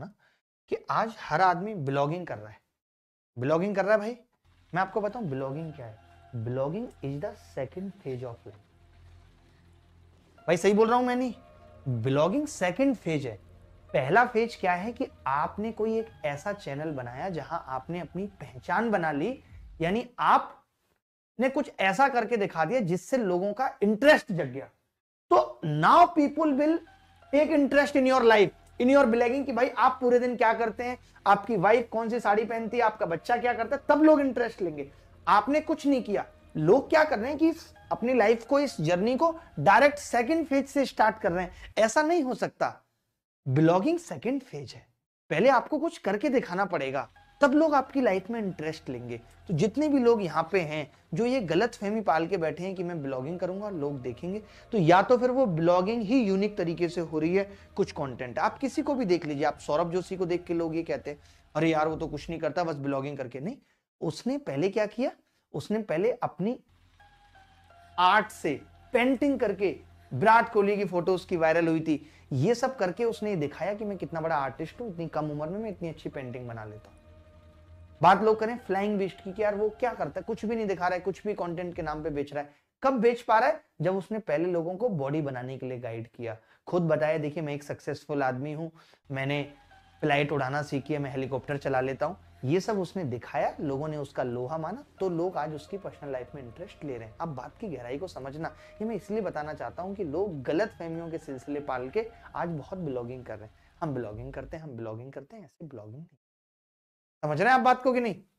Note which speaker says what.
Speaker 1: ना कि आज हर आदमी ब्लॉगिंग कर रहा है ब्लॉगिंग कर रहा है भाई मैं आपको बताऊं ब्लॉगिंग क्या है blogging is the second phase of life भाई सही बोल रहा हूं मैं नहीं ब्लॉगिंग सेकंड फेज है पहला फेज क्या है कि आपने कोई एक ऐसा चैनल बनाया जहां आपने अपनी पहचान बना ली यानी आप ने कुछ ऐसा करके दिखा दिया जिससे लोगों का इंटरेस्ट जग गया तो now people will take interest in your life in your blogging कि भाई आप पूरे दिन क्या करते हैं आपकी वाइफ कौन सी साड़ी पहनती है आपका बच्चा क्या करता है तब लोग इंटरेस्ट लेंगे आपने कुछ नहीं किया लोग क्या कर रहे हैं कि अपनी लाइफ को इस जर्नी को डायरेक्ट सेकंड फेज से स्टार्ट कर रहे हैं ऐसा नहीं हो सकता ब्लॉगिंग सेकंड फेज है पहले आपको कुछ करके दिखाना पड़ेगा तब लोग आपकी लाइफ में इंटरेस्ट लेंगे तो जितने भी लोग यहाँ पे हैं जो ये गलत फहमी पाल के बैठे हैं कि मैं ब्लॉगिंग करूंगा लोग देखेंगे तो या तो फिर वो ब्लॉगिंग ही यूनिक तरीके से हो रही है कुछ कंटेंट आप किसी को भी देख लीजिए आप सौरभ जोशी को देख के लोग ये कहते हैं अरे यार वो तो कुछ नहीं करता बस ब्लॉगिंग करके नहीं उसने पहले क्या किया उसने पहले अपनी आर्ट से पेंटिंग करके विराट कोहली की फोटो उसकी वायरल हुई थी ये सब करके उसने दिखाया कि मैं कितना बड़ा आर्टिस्ट हूँ इतनी कम उम्र में मैं इतनी अच्छी पेंटिंग बना लेता हूँ बात लोग करें फ्लाइंग बिस्ट की कि यार वो क्या करता है कुछ भी नहीं दिखा रहा है कुछ भी कंटेंट के नाम पे बेच रहा है कब बेच पा रहा है जब उसने पहले लोगों को बॉडी बनाने के लिए गाइड किया खुद बताया देखिए मैं एक सक्सेसफुल आदमी हूँ मैंने फ्लाइट उड़ाना सीखी है मैं हेलीकॉप्टर चला लेता हूँ ये सब उसने दिखाया लोगों ने उसका लोहा माना तो लोग आज उसकी पर्सनल लाइफ में इंटरेस्ट ले रहे हैं अब बात की गहराई को समझना ये मैं इसलिए बताना चाहता हूँ कि लोग गलत फहमियों के सिलसिले पाल के आज बहुत ब्लॉगिंग कर रहे हैं हम ब्लॉगिंग करते हैं हम ब्लॉगिंग करते हैं ऐसे ब्लॉगिंग नहीं समझ रहे हैं आप बात को कि नहीं